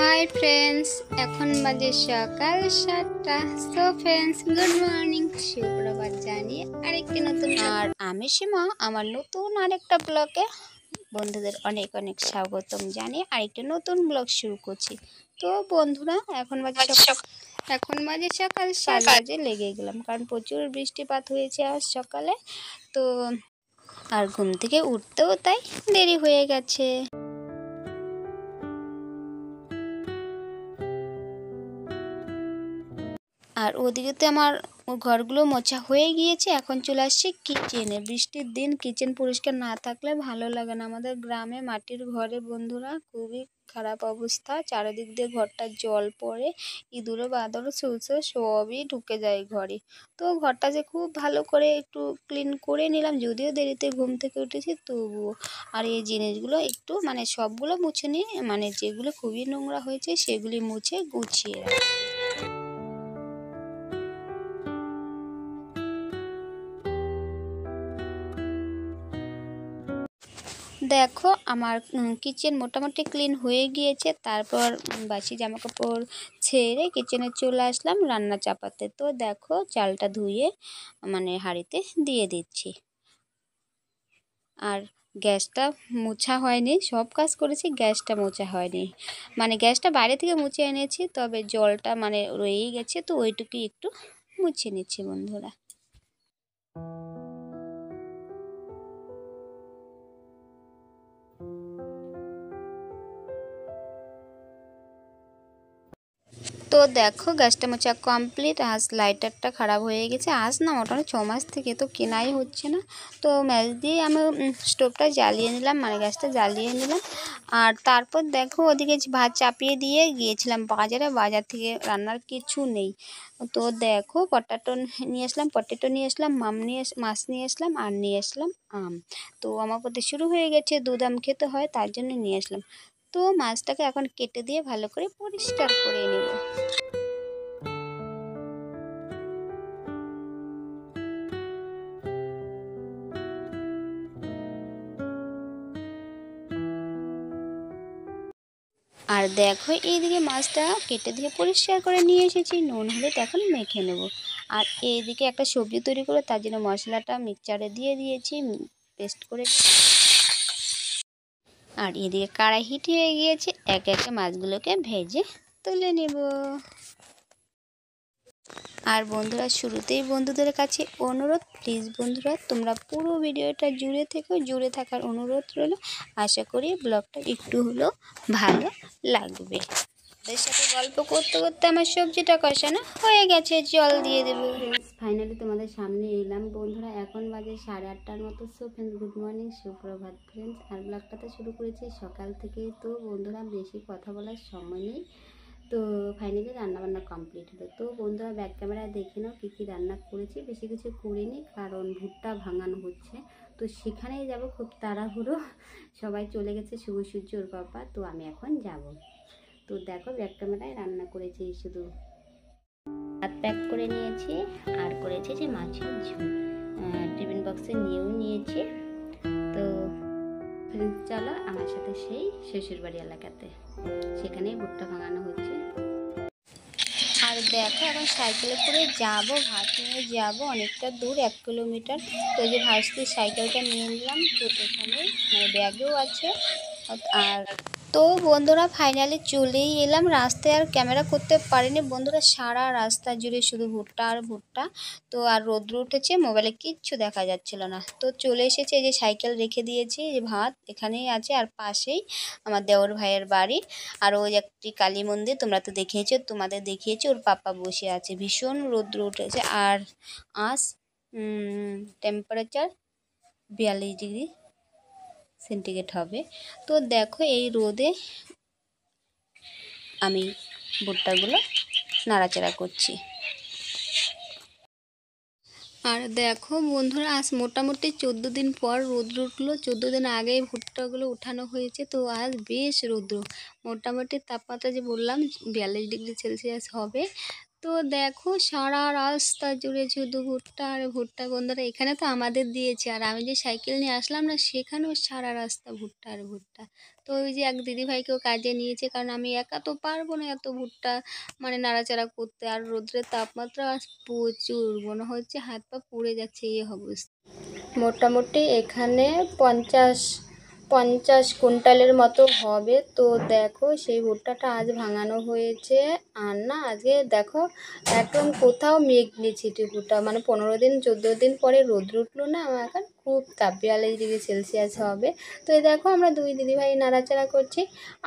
hi friends এখন বাজে সকাল সাতটা সো ফ্রেন্ডস গুড মর্নিং শুক্রবার জানিয়ে আরেকটি নতুন আর আমি সীমা আমার নতুন আরেকটা ব্লকে বন্ধুদের অনেক অনেক স্বাগতম জানিয়ে আরেকটি নতুন ব্লগ শুরু করছি তো বন্ধুরা এখন বাজে এখন বাজে সকাল সাত বাজে লেগে গেলাম কারণ প্রচুর বৃষ্টিপাত হয়েছে আজ সকালে তো আর ঘুম থেকে উঠতেও তাই দেরি হয়ে গেছে আর ওদিকে তো আমার ঘরগুলো মোছা হয়ে গিয়েছে এখন চলে আসছি কিচেনে বৃষ্টির দিন কিচেন পরিষ্কার না থাকলে ভালো লাগে না আমাদের গ্রামে মাটির ঘরে বন্ধুরা খুবই খারাপ অবস্থা চারিদিক দিয়ে ঘরটা জল পড়ে ইঁদুরে বাঁদর চুলছে সবই ঢুকে যায় ঘরে তো ঘরটা যে খুব ভালো করে একটু ক্লিন করে নিলাম যদিও দেরিতে ঘুম থেকে উঠেছি তবুও আর এই জিনিসগুলো একটু মানে সবগুলো মুছে নিয়ে মানে যেগুলো খুবই নোংরা হয়েছে সেগুলি মুছে গুছিয়ে রাখি দেখো আমার কিচেন মোটামুটি ক্লিন হয়ে গিয়েছে তারপর বাসি জামাকাপড় ছেড়ে কিচেনে চলে আসলাম রান্না চাপাতে তো দেখো চালটা ধুয়ে মানে হাঁড়িতে দিয়ে দিচ্ছি আর গ্যাসটা মোছা হয়নি সব কাজ করেছি গ্যাসটা মোছা হয়নি মানে গ্যাসটা বাইরে থেকে মুছে এনেছি তবে জলটা মানে রয়েই গেছে তো ওইটুকুই একটু মুছে নিচ্ছি বন্ধুরা তো দেখো গ্যাসটা মোচা কমপ্লিট আজ লাইটারটা খারাপ হয়ে গেছে আজ না মোটামুটি ছ মাস থেকে তো কেনাই হচ্ছে না তো ম্যাচ দিয়ে আমি স্টোভটা জ্বালিয়ে নিলাম মানে গ্যাসটা জ্বালিয়ে নিলাম আর তারপর দেখো ওদিকে ভাত চাপিয়ে দিয়ে গিয়েছিলাম বাজারে বাজার থেকে রান্নার কিছু নেই তো দেখো পটাটো নিয়ে আসলাম পটেটো নিয়ে আসলাম মাম নিয়ে মাছ নিয়ে আসলাম আর নিয়ে আসলাম আম তো আমার প্রতি শুরু হয়ে গেছে দুধ আম খেতে হয় তার জন্য নিয়ে আসলাম তো মাছটাকে এখন কেটে দিয়ে ভালো করে পরিষ্কার করে নেব আর দেখো এইদিকে মাছটা কেটে দিয়ে পরিষ্কার করে নিয়ে এসেছি নুন হলে এখন মেখে নেব আর এইদিকে একটা সবজি তৈরি করে তার জন্য মশলাটা মিক্সচারে দিয়ে দিয়েছি পেস্ট করে আর এদিকে কড়াই হিট হয়ে গিয়েছে এক একে মাছগুলোকে ভেজে তুলে নেব আর বন্ধুরা শুরুতেই বন্ধুদের কাছে অনুরোধ প্লিজ বন্ধুরা তোমরা পুরো ভিডিওটা জুড়ে থেকে জুড়ে থাকার অনুরোধ রইল আশা করি ব্লগটা একটু হলেও ভালো লাগবে ওদের সাথে গল্প করতে করতে আমার সবজিটা কষানো হয়ে গেছে জল দিয়ে দেবো ফাইনালি তোমাদের সামনে এলাম বন্ধুরা এখন বাজে সাড়ে আটটার মতো সো ফ্রেন্ডস গুড মর্নিং সুপ্রভাত ফ্রেন্ডস আর ব্লগটা তো শুরু করেছি সকাল থেকে তো বন্ধুরা বেশি কথা বলার সময় নেই তো ফাইনালি রান্নাবান্না কমপ্লিট হলো তো বন্ধুরা ব্যাক ক্যামেরায় দেখে নাও কী কী রান্না করেছি বেশি কিছু করিনি কারণ ভুট্টা ভাঙানো হচ্ছে তো সেখানেই যাব খুব তাড়াহুড়ো সবাই চলে গেছে শুভ সূর্য ওর বাবা তো আমি এখন যাব তো দেখো ব্যাক ক্যামেরায় রান্না করেছি শুধু ভাত প্যাক করে নিয়েছি আর করেছি যে মাছের ঝুঁ টিফিন বক্সে নিয়েও নিয়েছি তো চলো আমার সাথে সেই শ্বশুর বাড়ি এলাকাতে সেখানে ভুট্টা ভাঙানো হচ্ছে আর দেখো এখন সাইকেলে করে যাব ভাত নিয়ে যাবো অনেকটা দূর এক কিলোমিটার তো যে ভার্সিটির সাইকেলটা নিয়ে নিলাম তো এখানে মানে ব্যাগেও আছে আর তো বন্ধুরা ফাইনালি চলেই এলাম রাস্তায় আর ক্যামেরা করতে পারিনি বন্ধুরা সারা রাস্তা জুড়ে শুধু ভুট্টা আর ভুট্টা তো আর রোদ্র উঠেছে মোবাইলে কিচ্ছু দেখা যাচ্ছিল না তো চলে এসেছে এই যে সাইকেল রেখে দিয়েছি যে ভাত এখানেই আছে আর পাশেই আমার দেওর ভাইয়ের বাড়ি আর ওই একটি কালী মন্দির তোমরা তো দেখিয়েছো তোমাদের দেখিয়েছি ওর পাপা বসে আছে ভীষণ রোদ্র উঠেছে আর আঁশ টেম্পারেচার বিয়াল্লিশ ডিগ্রি সেন্টিগ্রেড হবে তো দেখো এই রোদে আমি ভুট্টাগুলো নাড়াচাড়া করছি আর দেখো বন্ধুরা আজ মোটামুটি চোদ্দো দিন পর রৌদ্র উঠলো চোদ্দ দিন আগে ভুট্টাগুলো উঠানো হয়েছে তো আজ বেশ রৌদ্র মোটামুটি তাপমাত্রা যে বললাম বিয়াল্লিশ ডিগ্রি সেলসিয়াস হবে তো দেখো সারা রাস্তা জুড়ে শুধু ভুট্টা আর ভুট্টা বন্ধুরা এখানে তো আমাদের দিয়েছে আর আমি যে সাইকেল নিয়ে আসলাম না সেখানেও সারা রাস্তা ভুট্টা আর ভুট্টা তো ওই যে এক দিদিভাইকেও কাজে নিয়েছে কারণ আমি একা তো পারবো না এত ভুট্টা মানে নাড়াচাড়া করতে আর রোদ্রের তাপমাত্রা প্রচুর মনে হচ্ছে হাত পা পুড়ে যাচ্ছে এই অবস্থা মোটামুটি এখানে পঞ্চাশ পঞ্চাশ কুইন্টালের মতো হবে তো দেখো সেই ভুট্টাটা আজ ভাঙানো হয়েছে আর না আজকে দেখো একদম কোথাও মেঘ নিয়েছি ছিটি মানে পনেরো দিন চোদ্দো দিন পরে রোদ উঠলো না আমার এখন খুব তাপ বিয়াল্লিশ ডিগ্রি সেলসিয়াস হবে তো এই দেখো আমরা দুই দিদিভাই নাড়াচাড়া করছি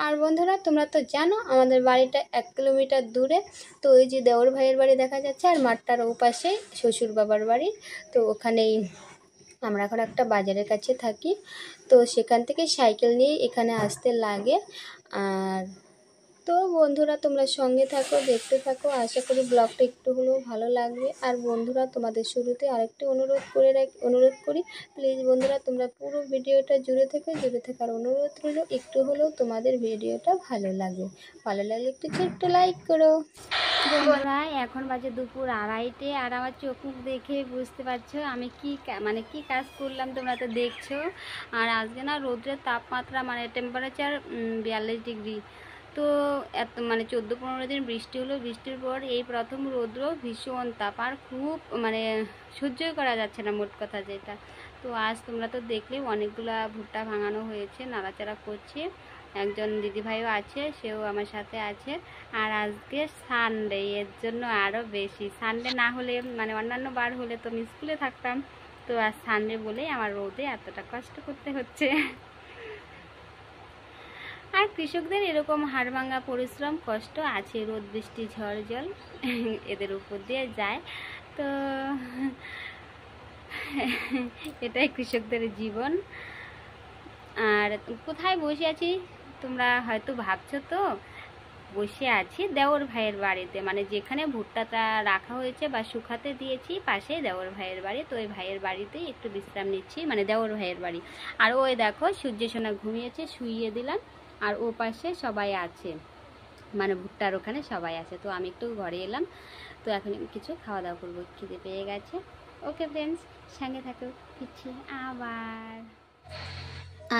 আর বন্ধুরা তোমরা তো জানো আমাদের বাড়িটা এক কিলোমিটার দূরে তো ওই যে দেওর ভাইয়ের বাড়ি দেখা যাচ্ছে আর মাঠটার ওপাশে শ্বশুর বাবার বাড়ি তো ওখানেই আমরা এখন একটা বাজারের কাছে থাকি তো সেখান থেকে সাইকেল নিয়ে এখানে আসতে লাগে আর তো বন্ধুরা তোমরা সঙ্গে থাকো দেখতে থাকো আশা করি ব্লগটা একটু হলেও ভালো লাগবে আর বন্ধুরা তোমাদের শুরুতে আরেকটি অনুরোধ করে রাখ অনুরোধ করি প্লিজ বন্ধুরা তোমরা পুরো ভিডিওটা জুড়ে থেকে জুড়ে থাকার অনুরোধ রইল একটু হলেও তোমাদের ভিডিওটা ভালো লাগে ভালো লাগলে একটু ছোট্ট লাইক করো বন্ধুরা এখন বাজে দুপুর আড়াইটে আর আমার চোখ মুখ দেখে বুঝতে পারছো আমি কি মানে কি কাজ করলাম তোমরা তো দেখছো আর আজকে না রোদ্রের তাপমাত্রা মানে টেম্পারেচার বিয়াল্লিশ ডিগ্রি তো এত মানে চোদ্দো পনেরো দিন বৃষ্টি হলো বৃষ্টির পর এই প্রথম রৌদ্র ভীষণ তাপ আর খুব মানে সহ্যই করা যাচ্ছে না মোট কথা যেটা তো আজ তোমরা তো দেখলে অনেকগুলা ভুট্টা ভাঙানো হয়েছে নাড়াচাড়া করছে একজন দিদিভাইও আছে সেও আমার সাথে আছে আর আজকে সানডে এর জন্য আরও বেশি সানডে না হলে মানে অন্যান্য বার হলে তো আমি স্কুলে থাকতাম তো আর সানডে বলেই আমার রোদে এতটা কষ্ট করতে হচ্ছে আর কৃষকদের এরকম হাড়ভাঙ্গা পরিশ্রম কষ্ট আছে রোদ বৃষ্টি ঝড় জল এদের উপর দিয়ে যায় তো এটাই কৃষকদের জীবন আর কোথায় বসে আছি তোমরা হয়তো ভাবছো তো বসে আছি দেওর ভাইয়ের বাড়িতে মানে যেখানে ভুট্টাটা রাখা হয়েছে বা শুকাতে দিয়েছি পাশে দেওর ভাইয়ের বাড়ি তো ওই ভাইয়ের বাড়িতেই একটু বিশ্রাম নিচ্ছি মানে দেওর ভাইয়ের বাড়ি আর ওই দেখো সূর্য সোনা ঘুমিয়েছে শুইয়ে দিলাম আর ও পাশে সবাই আছে মানে ভুট্টার ওখানে সবাই আছে তো আমি একটু ঘরে এলাম তো এখন কিছু খাওয়া দাওয়া করবো খিদে পেয়ে গেছে ওকে ফ্রেন্ডস সঙ্গে থাকো ফিরছি আবার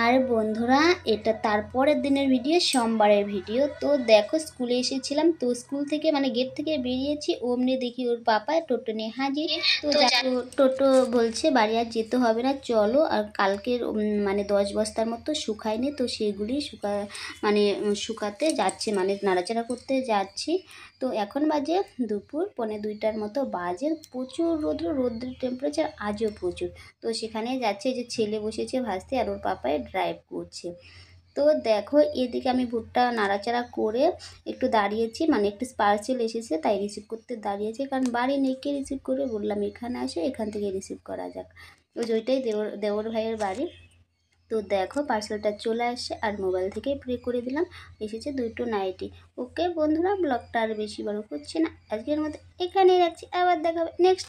আর বন্ধুরা এটা তারপরের দিনের ভিডিও সোমবারের ভিডিও তো দেখো স্কুলে এসেছিলাম তো স্কুল থেকে মানে গেট থেকে বেরিয়েছি অমনি দেখি ওর পাপা টোটো নিয়ে হাজির তো টোটো বলছে বাড়ি আর যেতে হবে না চলো আর কালকের মানে দশ বস্তার মতো শুকায়নি তো সেগুলি শুকা মানে শুকাতে যাচ্ছে মানে নাড়াচাড়া করতে যাচ্ছি তো এখন বাজে দুপুর পনে দুইটার মতো বাজে প্রচুর রোদ্র রোদ্রের টেম্পারেচার আজও প্রচুর তো সেখানে যাচ্ছে যে ছেলে বসেছে ভাসতে আর ওর পাপায় ড্রাইভ করছে তো দেখো এদিকে আমি ভুট্টা নাড়াচাড়া করে একটু দাঁড়িয়েছি মানে একটু পার্সেল এসেছে তাই রিসিভ করতে দাঁড়িয়েছি কারণ বাড়ি নেকে রিসিভ করে বললাম এখানে আসো এখান থেকে রিসিভ করা যাক ওই ওইটাই দেওর দেওর ভাইয়ের বাড়ি তো দেখো পার্সেলটা চলে আসছে আর মোবাইল থেকে প্রে করে দিলাম এসেছে দুটো নাইটি ওকে বন্ধুরা ব্লগটা আর বেশি বড় করছি না আজকের মধ্যে এখানেই রাখছি আবার দেখা হবে নেক্সট